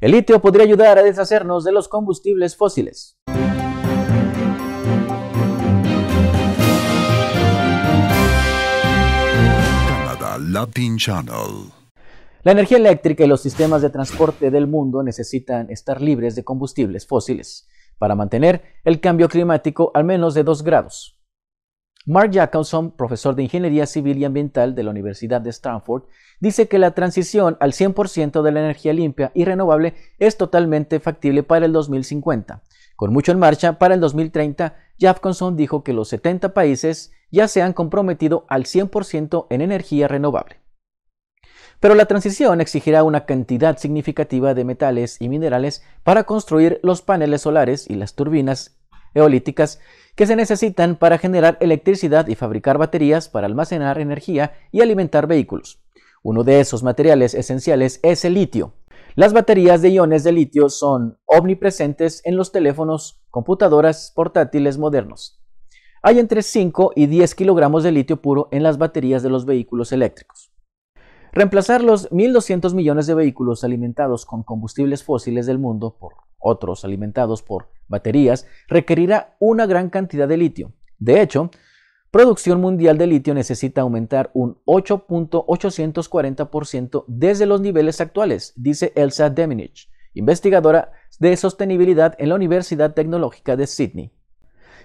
El litio podría ayudar a deshacernos de los combustibles fósiles. La energía eléctrica y los sistemas de transporte del mundo necesitan estar libres de combustibles fósiles para mantener el cambio climático al menos de 2 grados. Mark Jacobson, profesor de Ingeniería Civil y Ambiental de la Universidad de Stanford, dice que la transición al 100% de la energía limpia y renovable es totalmente factible para el 2050. Con mucho en marcha, para el 2030, Jacobson dijo que los 70 países ya se han comprometido al 100% en energía renovable. Pero la transición exigirá una cantidad significativa de metales y minerales para construir los paneles solares y las turbinas que se necesitan para generar electricidad y fabricar baterías para almacenar energía y alimentar vehículos. Uno de esos materiales esenciales es el litio. Las baterías de iones de litio son omnipresentes en los teléfonos, computadoras, portátiles modernos. Hay entre 5 y 10 kilogramos de litio puro en las baterías de los vehículos eléctricos. Reemplazar los 1.200 millones de vehículos alimentados con combustibles fósiles del mundo por otros alimentados por baterías, requerirá una gran cantidad de litio. De hecho, producción mundial de litio necesita aumentar un 8.840% desde los niveles actuales, dice Elsa Deminich, investigadora de sostenibilidad en la Universidad Tecnológica de Sydney.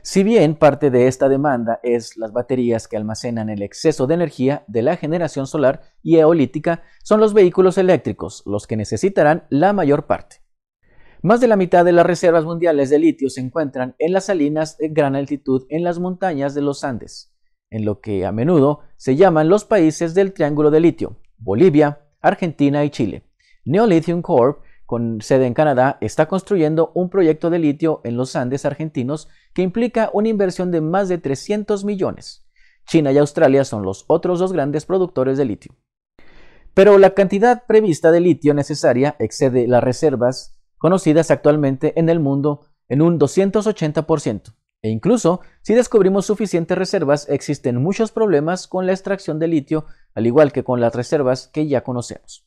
Si bien parte de esta demanda es las baterías que almacenan el exceso de energía de la generación solar y eolítica, son los vehículos eléctricos los que necesitarán la mayor parte. Más de la mitad de las reservas mundiales de litio se encuentran en las salinas de gran altitud en las montañas de los Andes, en lo que a menudo se llaman los países del Triángulo de Litio, Bolivia, Argentina y Chile. Neolithium Corp, con sede en Canadá, está construyendo un proyecto de litio en los Andes argentinos que implica una inversión de más de 300 millones. China y Australia son los otros dos grandes productores de litio. Pero la cantidad prevista de litio necesaria excede las reservas conocidas actualmente en el mundo en un 280%. E incluso, si descubrimos suficientes reservas, existen muchos problemas con la extracción de litio, al igual que con las reservas que ya conocemos.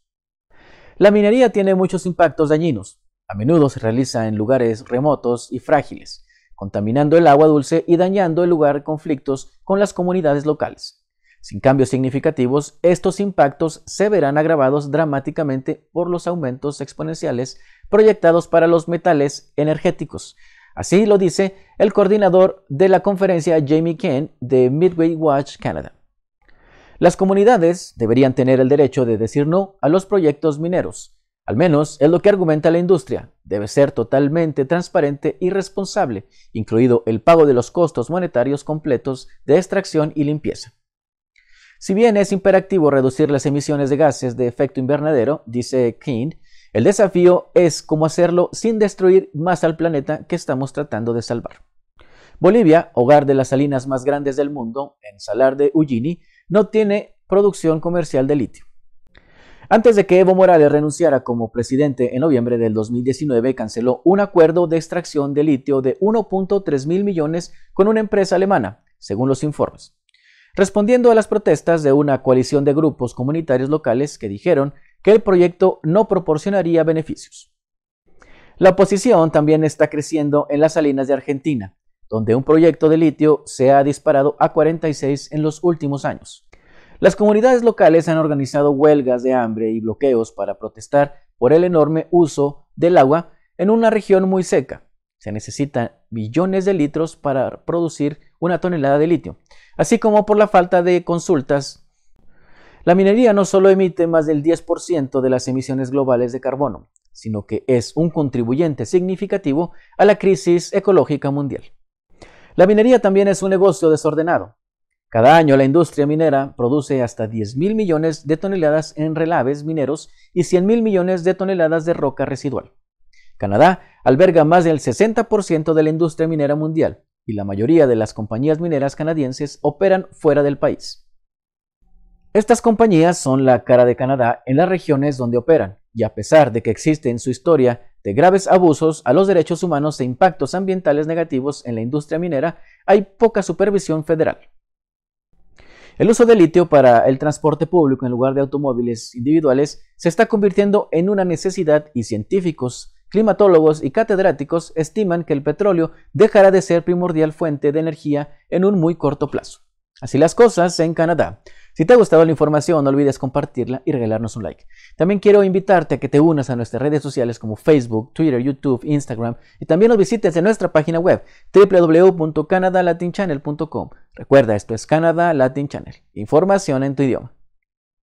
La minería tiene muchos impactos dañinos. A menudo se realiza en lugares remotos y frágiles, contaminando el agua dulce y dañando el lugar conflictos con las comunidades locales. Sin cambios significativos, estos impactos se verán agravados dramáticamente por los aumentos exponenciales proyectados para los metales energéticos. Así lo dice el coordinador de la conferencia Jamie Ken de Midway Watch Canada. Las comunidades deberían tener el derecho de decir no a los proyectos mineros. Al menos es lo que argumenta la industria. Debe ser totalmente transparente y responsable, incluido el pago de los costos monetarios completos de extracción y limpieza. Si bien es imperativo reducir las emisiones de gases de efecto invernadero, dice King, el desafío es cómo hacerlo sin destruir más al planeta que estamos tratando de salvar. Bolivia, hogar de las salinas más grandes del mundo, en Salar de Uyuni, no tiene producción comercial de litio. Antes de que Evo Morales renunciara como presidente en noviembre del 2019, canceló un acuerdo de extracción de litio de 1.3 mil millones con una empresa alemana, según los informes respondiendo a las protestas de una coalición de grupos comunitarios locales que dijeron que el proyecto no proporcionaría beneficios. La oposición también está creciendo en las salinas de Argentina, donde un proyecto de litio se ha disparado a 46 en los últimos años. Las comunidades locales han organizado huelgas de hambre y bloqueos para protestar por el enorme uso del agua en una región muy seca. Se necesitan millones de litros para producir una tonelada de litio, así como por la falta de consultas. La minería no solo emite más del 10% de las emisiones globales de carbono, sino que es un contribuyente significativo a la crisis ecológica mundial. La minería también es un negocio desordenado. Cada año la industria minera produce hasta 10 mil millones de toneladas en relaves mineros y 100 mil millones de toneladas de roca residual. Canadá alberga más del 60% de la industria minera mundial y la mayoría de las compañías mineras canadienses operan fuera del país. Estas compañías son la cara de Canadá en las regiones donde operan, y a pesar de que existe en su historia de graves abusos a los derechos humanos e impactos ambientales negativos en la industria minera, hay poca supervisión federal. El uso de litio para el transporte público en lugar de automóviles individuales se está convirtiendo en una necesidad y científicos climatólogos y catedráticos estiman que el petróleo dejará de ser primordial fuente de energía en un muy corto plazo. Así las cosas en Canadá. Si te ha gustado la información, no olvides compartirla y regalarnos un like. También quiero invitarte a que te unas a nuestras redes sociales como Facebook, Twitter, YouTube, Instagram y también nos visites en nuestra página web www.canadalatinchannel.com. Recuerda, esto es Canadá Latin Channel. Información en tu idioma.